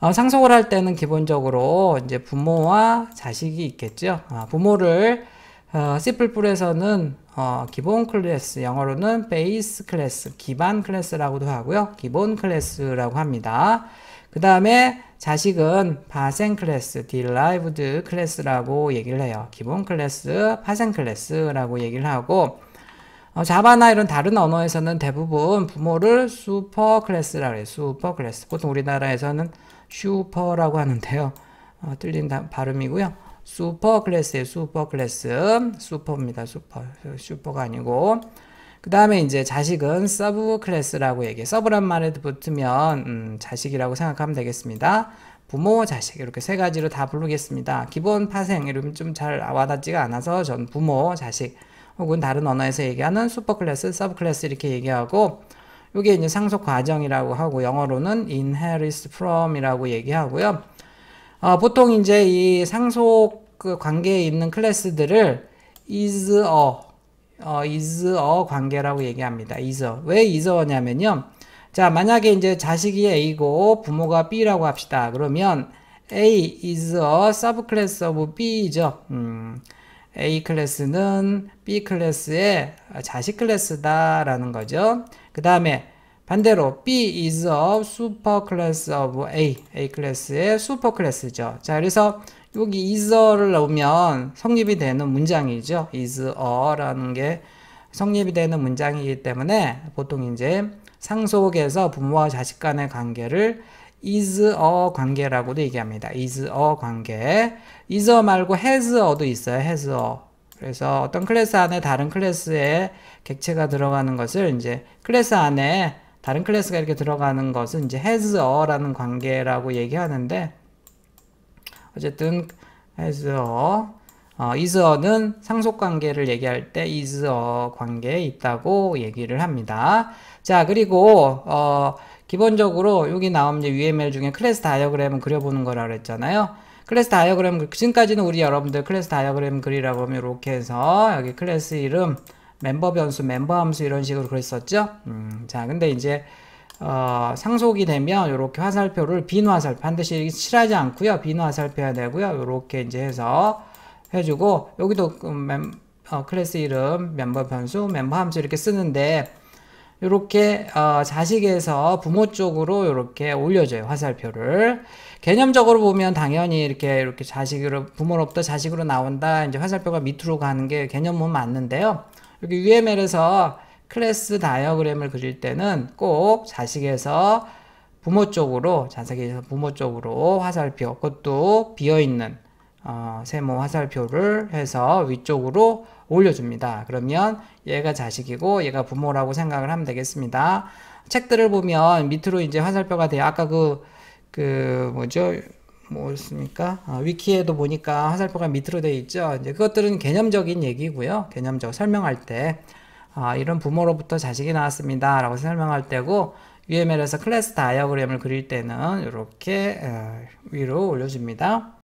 어, 상속을 할 때는 기본적으로 이제 부모와 자식이 있겠죠. 어, 부모를 어, c 에서는 어, 기본 클래스, 영어로는 베이스 클래스, 기반 클래스라고도 하고요. 기본 클래스라고 합니다. 그 다음에 자식은 파생 클래스, 딜라이브드 클래스라고 얘기를 해요. 기본 클래스, 파생 클래스라고 얘기를 하고 어, 자바나 이런 다른 언어에서는 대부분 부모를 슈퍼 클래스라고 해요. 슈퍼 클래스. 보통 우리나라에서는 슈퍼라고 하는데요. 어, 틀린 발음이고요. 슈퍼 클래스예요. 슈퍼 클래스. 슈퍼입니다. 슈퍼. 슈퍼가 아니고. 그 다음에 이제 자식은 서브 클래스라고 얘기해. 서브란 말에 붙으면 음, 자식이라고 생각하면 되겠습니다. 부모, 자식 이렇게 세 가지로 다 부르겠습니다. 기본 파생 이름 좀잘 와닿지가 않아서 전 부모, 자식 혹은 다른 언어에서 얘기하는 슈퍼 클래스, 서브 클래스 이렇게 얘기하고 이게 이제 상속 과정이라고 하고 영어로는 i n h e r i t from이라고 얘기하고요. 어, 보통 이제 이 상속 그 관계에 있는 클래스들을 is a 어, is a 관계라고 얘기합니다. is a. 왜 is a냐면요. 자, 만약에 이제 자식이 A고 부모가 B라고 합시다. 그러면 A is a subclass of B죠. 음. A 클래스는 B 클래스의 자식 클래스다라는 거죠. 그 다음에 반대로 B is a super class of A. A 클래스의 super class죠. 자, 그래서 여기 is a를 넣으면 성립이 되는 문장이죠. is a라는 게 성립이 되는 문장이기 때문에 보통 이제 상속에서 부모와 자식 간의 관계를 is a 관계라고도 얘기합니다. is a 관계. is a 말고 has a도 있어요. has a. 그래서 어떤 클래스 안에 다른 클래스의 객체가 들어가는 것을 이제 클래스 안에 다른 클래스가 이렇게 들어가는 것은 이제 has a라는 관계라고 얘기하는데 어쨌든 has a 어, 이즈어는 상속관계를 얘기할 때 이즈어 관계에 있다고 얘기를 합니다. 자 그리고 어, 기본적으로 여기 나온 이제 UML 중에 클래스 다이어그램을 그려보는 거라 그랬잖아요. 클래스 다이어그램 그, 지금까지는 우리 여러분들 클래스 다이어그램 그리라고 하면 이렇게 해서 여기 클래스 이름 멤버 변수 멤버 함수 이런 식으로 그랬었죠. 음, 자 근데 이제 어, 상속이 되면 이렇게 화살표를 빈 화살표 반드시 칠하지 않고요. 빈 화살표 해야 되고요. 이렇게 이제 해서 해주고 여기도 그 어, 클래스 이름, 멤버 변수, 멤버 함수 이렇게 쓰는데 이렇게 어, 자식에서 부모 쪽으로 이렇게 올려줘요 화살표를 개념적으로 보면 당연히 이렇게 이렇게 자식으로 부모로부터 자식으로 나온다 이제 화살표가 밑으로 가는 게 개념은 맞는데요 여기 UML에서 클래스 다이어그램을 그릴 때는 꼭 자식에서 부모 쪽으로 자식에서 부모 쪽으로 화살표 그것도 비어있는 어, 세모 화살표를 해서 위쪽으로 올려줍니다. 그러면 얘가 자식이고 얘가 부모라고 생각을 하면 되겠습니다. 책들을 보면 밑으로 이제 화살표가 돼요. 아까 그, 그, 뭐죠? 뭐였습니까? 아, 위키에도 보니까 화살표가 밑으로 되어 있죠. 이제 그것들은 개념적인 얘기고요. 개념적 설명할 때 아, 이런 부모로부터 자식이 나왔습니다. 라고 설명할 때고 UML에서 클래스 다이어그램을 그릴 때는 이렇게 어, 위로 올려줍니다.